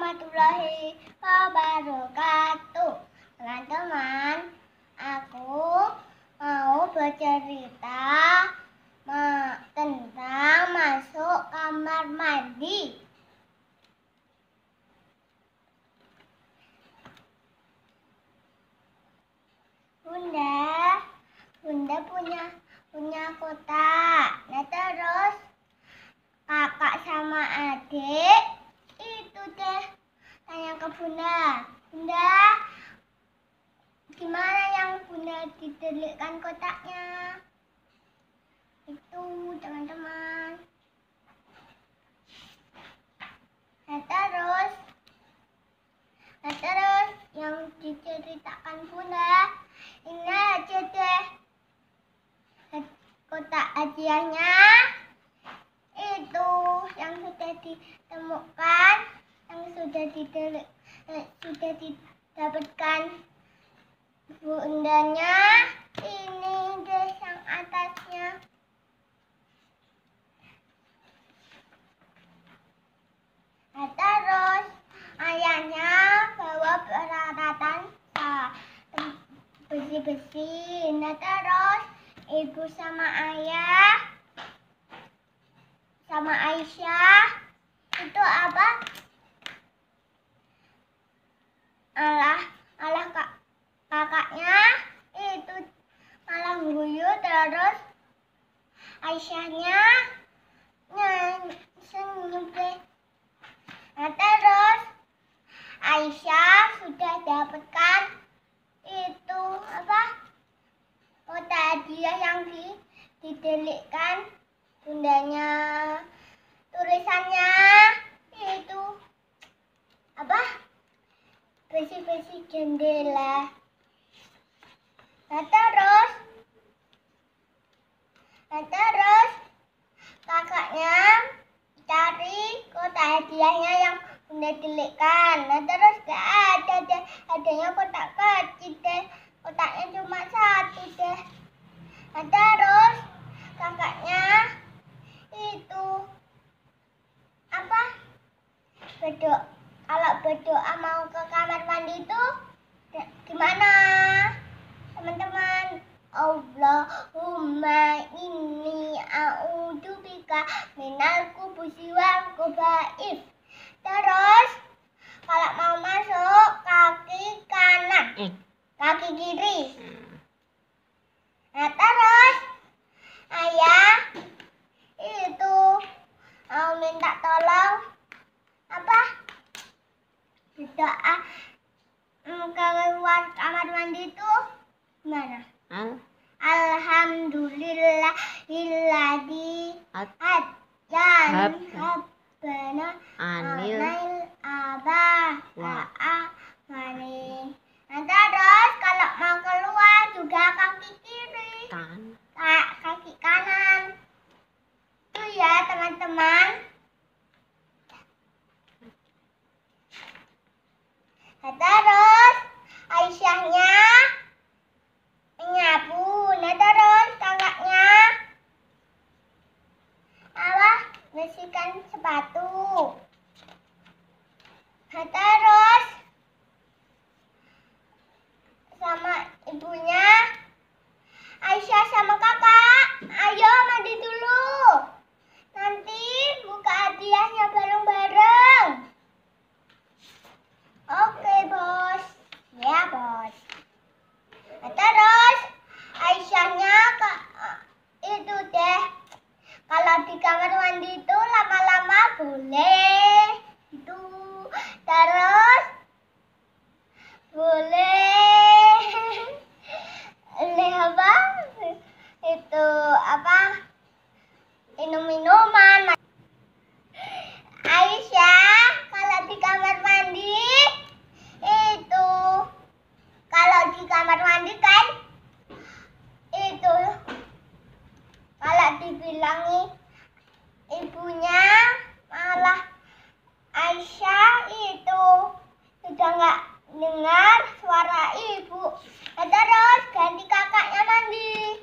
warahmatullahi wabarakatuh Teman-teman, aku mau bercerita tentang masuk kamar mandi Bunda, Bunda punya punya kotak Nah terus kakak sama adik itu deh tanya ke bunda bunda gimana yang bunda didelikkan kotaknya itu teman-teman nah terus nah terus yang diceritakan bunda ini aja deh kotak hadiahnya itu yang sudah ditemukan sudah tidak eh, sudah didapatkan bundanya ini deh yang atasnya nah, terus ayahnya bawa peralatan eh, besi-besi nah terus ibu sama ayah sama Aisyah itu apa didelikkan bundanya tulisannya yaitu apa besi-besi jendela nah terus nah terus kakaknya cari kotak hadiahnya yang bunda delikkan nah terus gak ada, ada adanya kotak berdoa kalau berdoa mau ke kamar mandi itu gimana teman-teman Allahumma inni a'udzubika minal kubusi wal kubaif terus kalau mau masuk kaki kanan hmm. kaki kiri hmm. nah terus keluar kamar mandi itu mana? Al Alhamdulillah illadi adzan rabbana anil aba wa amani. Nanti terus kalau mau keluar juga kaki kiri. Kan. Kaki kanan. Itu ya teman-teman. di kamar mandi itu lama-lama boleh itu terus boleh nggak dengar suara ibu. Terus ganti kakaknya mandi.